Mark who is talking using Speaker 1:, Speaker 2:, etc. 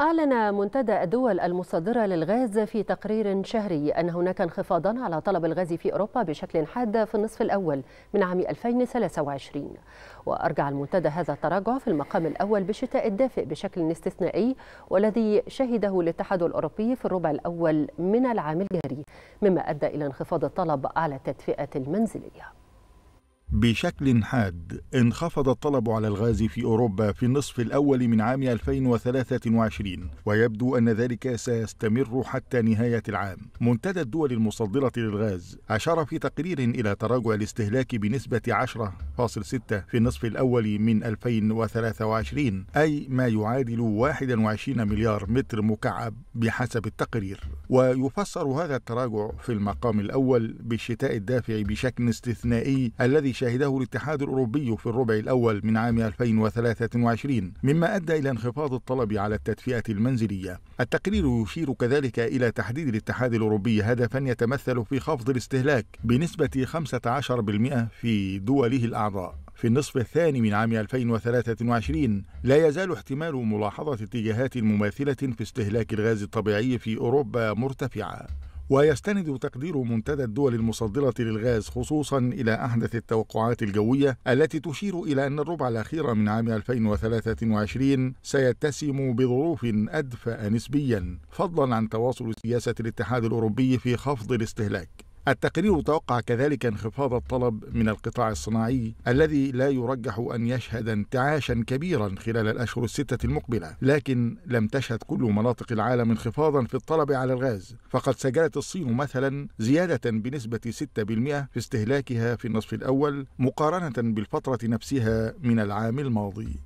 Speaker 1: أعلن منتدى الدول المصدرة للغاز في تقرير شهري أن هناك انخفاضا على طلب الغاز في أوروبا بشكل حاد في النصف الأول من عام 2023 وأرجع المنتدى هذا التراجع في المقام الأول بالشتاء الدافئ بشكل استثنائي والذي شهده الاتحاد الأوروبي في الربع الأول من العام الجاري مما أدى إلى انخفاض الطلب على التدفئة المنزلية
Speaker 2: بشكل حاد انخفض الطلب على الغاز في أوروبا في النصف الأول من عام 2023 ويبدو أن ذلك سيستمر حتى نهاية العام منتدى الدول المصدرة للغاز أشار في تقرير إلى تراجع الاستهلاك بنسبة 10.6 في النصف الأول من 2023 أي ما يعادل 21 مليار متر مكعب بحسب التقرير ويفسر هذا التراجع في المقام الأول بالشتاء الدافع بشكل استثنائي الذي شهده الاتحاد الأوروبي في الربع الأول من عام 2023 مما أدى إلى انخفاض الطلب على التدفئة المنزلية التقرير يشير كذلك إلى تحديد الاتحاد الأوروبي هدفا يتمثل في خفض الاستهلاك بنسبة 15% في دوله الأعضاء في النصف الثاني من عام 2023 لا يزال احتمال ملاحظة اتجاهات مماثلة في استهلاك الغاز الطبيعي في أوروبا مرتفعا ويستند تقدير منتدى الدول المصدرة للغاز خصوصا إلى أحدث التوقعات الجوية التي تشير إلى أن الربع الأخير من عام 2023 سيتسم بظروف أدفأ نسبيا فضلا عن تواصل سياسة الاتحاد الأوروبي في خفض الاستهلاك التقرير توقع كذلك انخفاض الطلب من القطاع الصناعي الذي لا يرجح أن يشهد انتعاشا كبيرا خلال الأشهر الستة المقبلة لكن لم تشهد كل مناطق العالم انخفاضا في الطلب على الغاز فقد سجلت الصين مثلا زيادة بنسبة 6% في استهلاكها في النصف الأول مقارنة بالفترة نفسها من العام الماضي